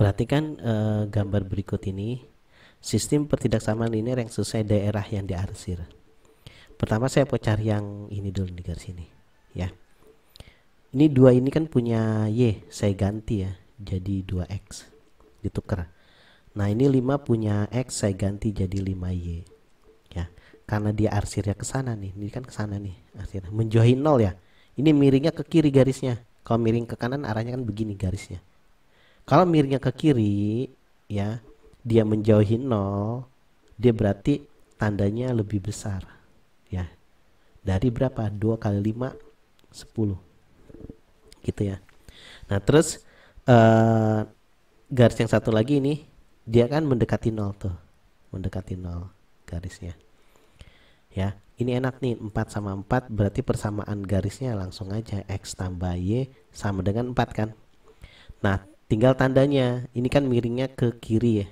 Perhatikan uh, gambar berikut ini. Sistem pertidaksamaan linear yang sesuai daerah yang diarsir. Pertama saya mau yang ini dulu di garis ini, ya. Ini dua ini kan punya y, saya ganti ya jadi 2x ditukar. Nah, ini 5 punya x saya ganti jadi 5y. Ya. Karena dia arsirnya ke sana nih. Ini kan ke sana nih arsirnya. Menjauhi nol ya. Ini miringnya ke kiri garisnya. Kalau miring ke kanan arahnya kan begini garisnya. Kalau miringnya ke kiri, ya, dia menjauhi nol, dia berarti tandanya lebih besar, ya. Dari berapa? Dua kali lima, sepuluh. Gitu ya. Nah, terus uh, garis yang satu lagi ini, dia kan mendekati nol tuh. Mendekati nol garisnya. Ya, ini enak nih 4 sama 4 berarti persamaan garisnya langsung aja X tambah Y sama dengan 4 kan Nah tinggal tandanya ini kan miringnya ke kiri ya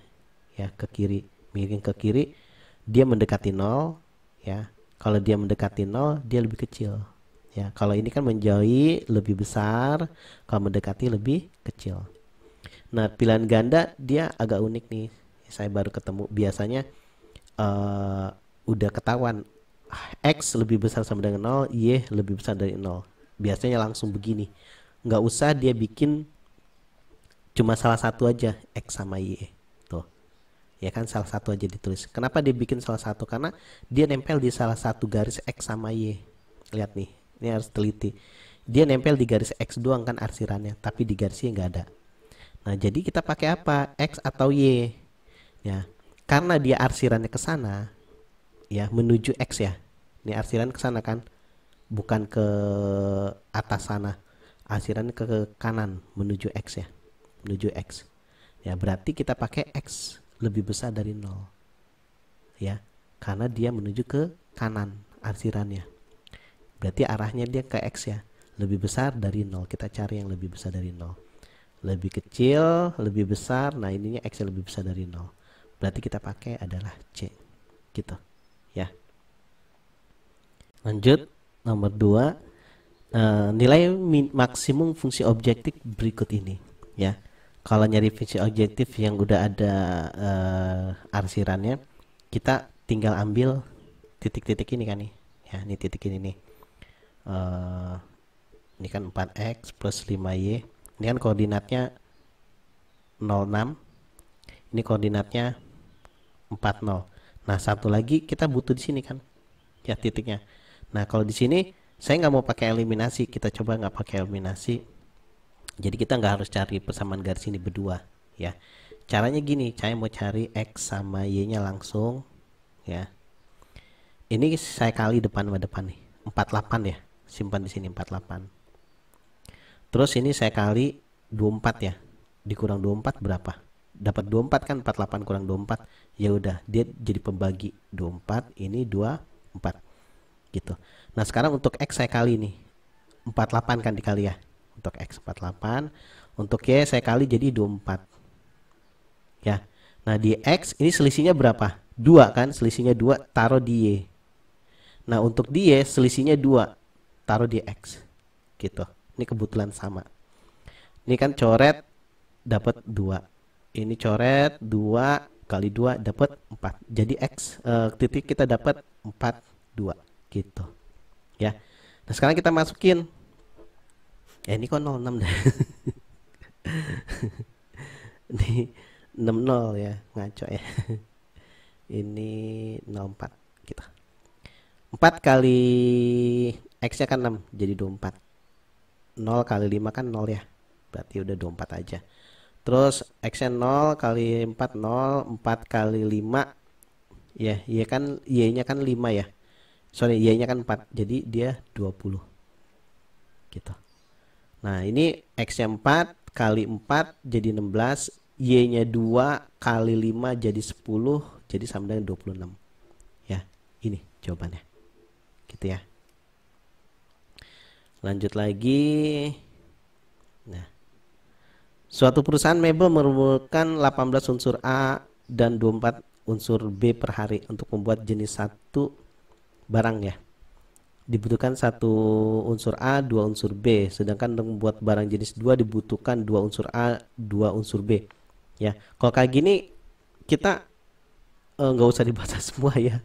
ya ke kiri miring ke kiri dia mendekati nol ya kalau dia mendekati nol dia lebih kecil ya kalau ini kan menjauhi lebih besar kalau mendekati lebih kecil nah pilihan ganda dia agak unik nih saya baru ketemu biasanya uh, udah ketahuan ah, x lebih besar sama dengan nol y lebih besar dari nol biasanya langsung begini nggak usah dia bikin cuma salah satu aja X sama Y tuh ya kan salah satu aja ditulis kenapa dia bikin salah satu karena dia nempel di salah satu garis X sama Y lihat nih ini harus teliti dia nempel di garis X doang kan arsirannya tapi di garisnya nggak ada nah jadi kita pakai apa X atau Y ya karena dia arsirannya ke sana ya menuju X ya ini arsiran ke sana kan bukan ke atas sana arsiran ke kanan menuju X ya menuju X. Ya, berarti kita pakai X lebih besar dari 0. Ya, karena dia menuju ke kanan arsirannya. Berarti arahnya dia ke X ya, lebih besar dari 0. Kita cari yang lebih besar dari 0. Lebih kecil, lebih besar, nah ininya X lebih besar dari 0. Berarti kita pakai adalah C. Gitu, ya. Lanjut, nomor 2 uh, eh, nilai min maksimum fungsi objektif berikut ini ya kalau nyari fungsi objektif yang udah ada uh, arsirannya kita tinggal ambil titik-titik ini kan nih ya ini titik ini nih uh, ini kan 4x plus 5y ini kan koordinatnya 06 ini koordinatnya 40 nah satu lagi kita butuh di sini kan ya titiknya nah kalau di sini saya nggak mau pakai eliminasi kita coba nggak pakai eliminasi jadi kita nggak harus cari persamaan garis ini berdua, ya. Caranya gini, saya mau cari x sama y-nya langsung, ya. Ini saya kali depan sama depan nih, 48 ya. Simpan di sini 48. Terus ini saya kali 24 ya. Dikurang 24 berapa? Dapat 24 kan 48 kurang 24. Ya udah, dia jadi pembagi 24, ini 24. Gitu. Nah, sekarang untuk x saya kali nih. 48 kan dikali ya untuk X 48 untuk Y saya kali jadi 24 ya nah di X ini selisihnya berapa Dua kan selisihnya dua taruh di Y nah untuk di Y selisihnya dua taruh di X gitu ini kebetulan sama ini kan coret dapat dua. ini coret dua kali dua dapat 4 jadi X e, titik kita dapat 42. gitu ya nah sekarang kita masukin ya ini kok 06 dah ini 60 ya ngaco ya ini 04 kita 4 kali X nya kan 6 jadi 24 0 kali 5 kan 0 ya berarti udah 24 aja terus X nya 0 kali 4 0 4 kali 5 ya Y kan Y nya kan 5 ya sorry Y nya kan 4 jadi dia 20 gitu Nah, ini X-nya 4 kali 4 jadi 16, Y-nya 2 kali 5 jadi 10, jadi sama dengan 26. Ya, ini jawabannya. Gitu ya. Lanjut lagi. Nah, suatu perusahaan mebel memerlukan 18 unsur A dan 24 unsur B per hari untuk membuat jenis satu barang ya dibutuhkan satu unsur A, dua unsur B, sedangkan untuk membuat barang jenis dua dibutuhkan dua unsur A, dua unsur B. Ya, kalau kayak gini kita e, nggak eh, usah dibaca semua ya,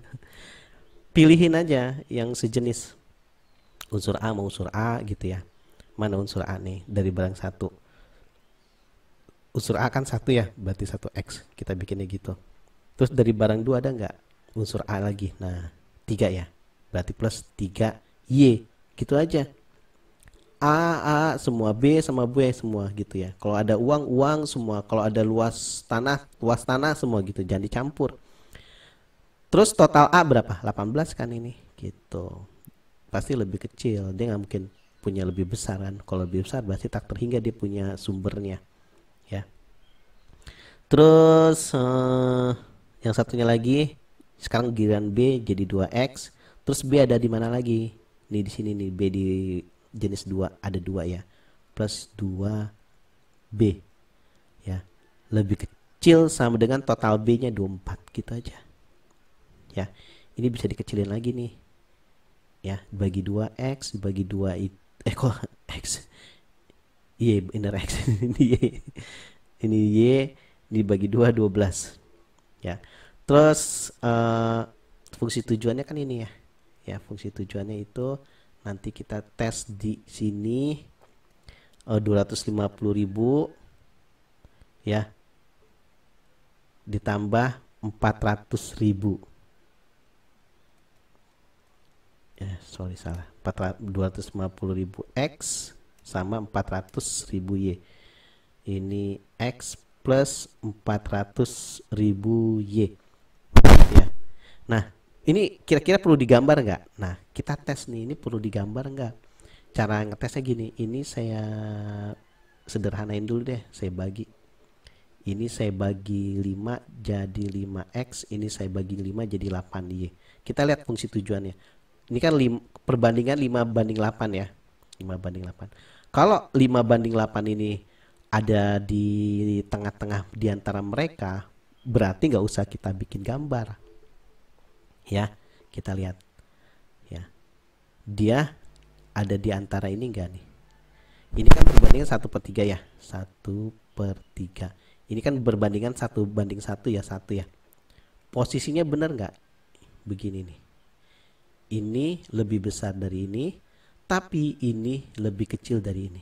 pilihin aja yang sejenis unsur A mau unsur A gitu ya, mana unsur A nih dari barang satu. Unsur A kan satu ya, berarti satu X kita bikinnya gitu. Terus dari barang dua ada nggak unsur A lagi? Nah, tiga ya berarti plus 3Y gitu aja A, A semua B sama B semua gitu ya kalau ada uang uang semua kalau ada luas tanah luas tanah semua gitu jangan dicampur terus total A berapa 18 kan ini gitu pasti lebih kecil dia nggak mungkin punya lebih besar kan kalau lebih besar pasti tak terhingga dia punya sumbernya ya terus eh, yang satunya lagi sekarang giliran B jadi 2X Terus B ada di mana lagi? Nih di sini nih B di jenis 2 ada 2 ya. Plus 2 B ya. Lebih kecil sama dengan total B-nya 24 gitu aja. Ya. Ini bisa dikecilin lagi nih. Ya, bagi 2x bagi 2 itu eh kok x. Y inner x ini y. Ini y dibagi 2 12. Ya. Terus uh, fungsi tujuannya kan ini ya ya fungsi tujuannya itu nanti kita tes di sini eh, uh, 250.000 ya ditambah 400.000 ya sorry salah 250.000 X sama 400.000 Y ini X plus 400.000 Y ya nah ini kira-kira perlu digambar nggak? Nah, kita tes nih, ini perlu digambar nggak? Cara ngetesnya gini, ini saya sederhanain dulu deh, saya bagi. Ini saya bagi 5 jadi 5X, ini saya bagi 5 jadi 8Y. Kita lihat fungsi tujuannya. Ini kan lim, perbandingan 5 banding 8 ya. 5 banding 8. Kalau 5 banding 8 ini ada di tengah-tengah di antara mereka, berarti nggak usah kita bikin gambar ya kita lihat ya dia ada di antara ini enggak nih ini kan perbandingan satu per tiga ya satu per tiga ini kan berbandingan satu banding satu ya satu ya posisinya benar nggak begini nih ini lebih besar dari ini tapi ini lebih kecil dari ini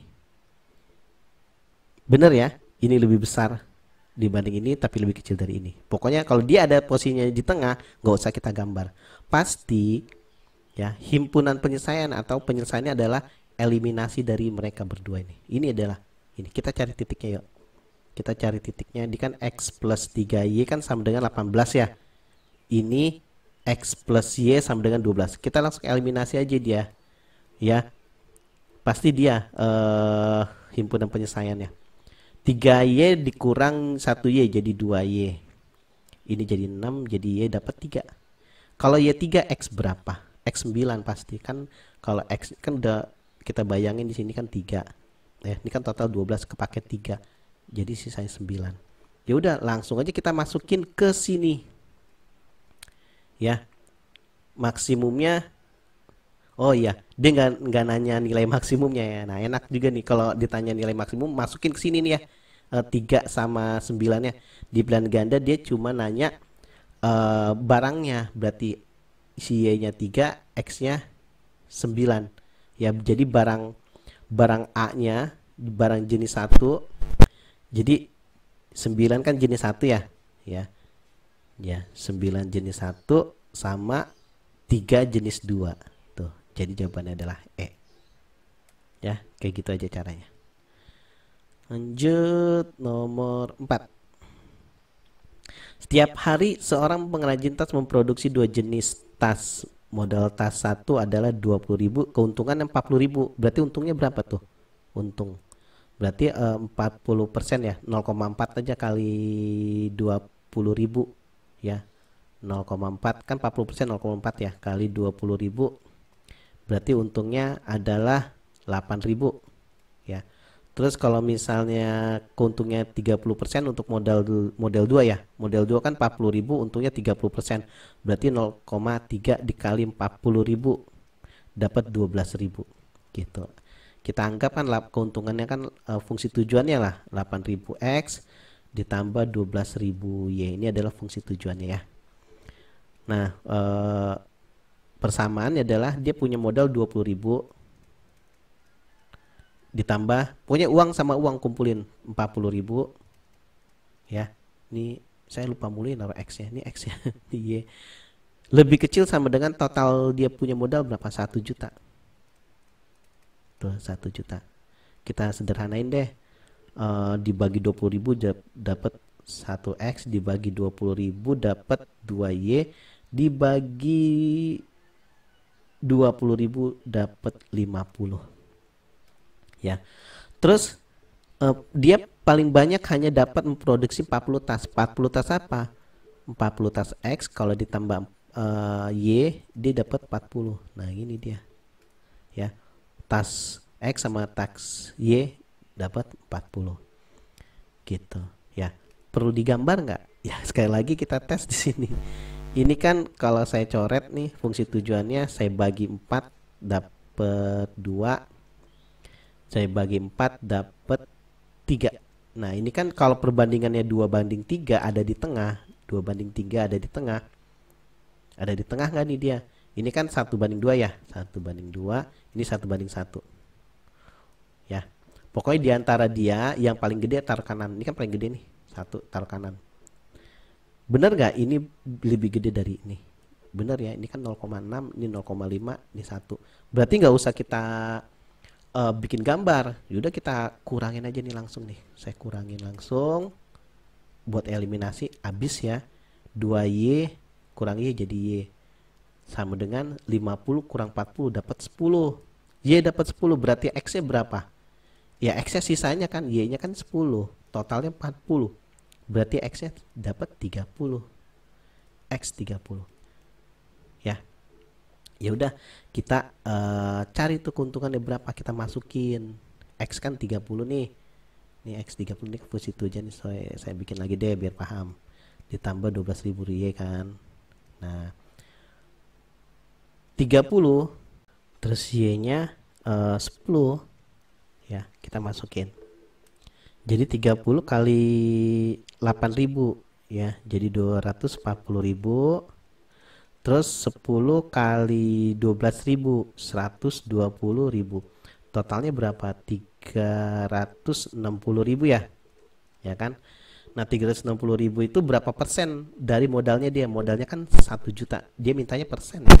benar ya ini lebih besar dibanding ini tapi lebih kecil dari ini. Pokoknya kalau dia ada posisinya di tengah, nggak usah kita gambar. Pasti ya himpunan penyelesaian atau penyelesaiannya adalah eliminasi dari mereka berdua ini. Ini adalah ini kita cari titiknya yuk. Kita cari titiknya di kan x plus 3y kan sama dengan 18 ya. Ini x plus y sama dengan 12. Kita langsung eliminasi aja dia. Ya. Pasti dia eh himpunan penyelesaiannya 3Y dikurang 1Y jadi 2Y. Ini jadi 6, jadi Y dapat 3. Kalau Y3 X berapa? X9 pasti kan kalau X kan udah kita bayangin di sini kan 3. Ya, ini kan total 12 kepake 3. Jadi sisanya 9. Ya udah langsung aja kita masukin ke sini. Ya. Maksimumnya Oh iya, dia nggak nggak nanya nilai maksimumnya ya. Nah enak juga nih kalau ditanya nilai maksimum, masukin ke sini nih ya. Eh, tiga sama ya di plan ganda dia cuma nanya uh, barangnya berarti si y nya tiga x nya sembilan ya jadi barang barang a nya barang jenis satu jadi sembilan kan jenis satu ya ya ya sembilan jenis satu sama tiga jenis dua tuh jadi jawabannya adalah e ya kayak gitu aja caranya Lanjut nomor 4. Setiap hari seorang pengrajin tas memproduksi dua jenis tas. Modal tas satu adalah 20.000, keuntungan 40.000. Berarti untungnya berapa tuh? Untung. Berarti eh, 40% ya, 0,4 aja kali 20.000 ya. 0,4 kan 40% 0,4 ya kali 20.000 berarti untungnya adalah 8.000 Terus kalau misalnya keuntungnya 30% untuk modal model 2 ya. Model 2 kan 40.000 untungnya 30%. Berarti 0,3 dikali 40.000 dapat 12.000 gitu. Kita anggap kan keuntungannya kan eh, fungsi tujuannya lah 8.000x ditambah 12.000 y. Ini adalah fungsi tujuannya ya. Nah, uh, persamaannya adalah dia punya modal ditambah punya uang sama uang kumpulin puluh ribu ya ini saya lupa mulai nama X nya ini X nya Y lebih kecil sama dengan total dia punya modal berapa satu juta tuh satu juta kita sederhanain deh e, dibagi puluh ribu dapat 1x dibagi puluh ribu dapat 2y dibagi puluh ribu dapat 50 ya. Terus uh, dia paling banyak hanya dapat memproduksi 40 tas. 40 tas apa? 40 tas X kalau ditambah uh, Y dia dapat 40. Nah, ini dia. Ya. Tas X sama tas Y dapat 40. Gitu, ya. Perlu digambar nggak? Ya, sekali lagi kita tes di sini. Ini kan kalau saya coret nih fungsi tujuannya saya bagi 4 dapat 2 saya bagi 4 dapat 3 nah ini kan kalau perbandingannya 2 banding 3 ada di tengah 2 banding 3 ada di tengah ada di tengah nggak nih dia ini kan 1 banding 2 ya 1 banding 2, ini 1 banding 1. ya pokoknya di antara dia yang paling gede taruh kanan ini kan paling gede nih 1 taruh kanan Benar nggak ini lebih gede dari ini Benar ya ini kan 0,6 ini 0,5 ini 1. berarti nggak usah kita uh, bikin gambar yaudah kita kurangin aja nih langsung nih saya kurangin langsung buat eliminasi habis ya 2y kurang y jadi y sama dengan 50 kurang 40 dapat 10 y dapat 10 berarti x nya berapa ya x nya sisanya kan y nya kan 10 totalnya 40 berarti x nya dapat 30 x 30 ya udah kita uh, cari tuh keuntungannya berapa kita masukin X kan 30 nih nih X 30 nih ke situ aja nih saya, saya bikin lagi deh biar paham ditambah 12.000 rie kan nah 30 terus y nya eh, uh, 10 ya kita masukin jadi 30 kali 8000 ya jadi 240.000 Terus 10 kali 12 ribu, 120 ribu. Totalnya berapa? 360 ribu ya. Ya kan? Nah 360 ribu itu berapa persen dari modalnya dia? Modalnya kan 1 juta. Dia mintanya persen ya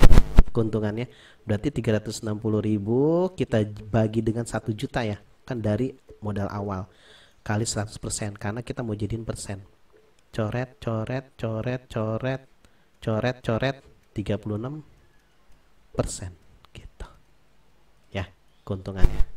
keuntungannya. Berarti 360 ribu kita bagi dengan 1 juta ya. Kan dari modal awal. Kali 100 persen. Karena kita mau jadiin persen. Coret, coret, coret, coret, coret, coret. 36 persen gitu ya keuntungannya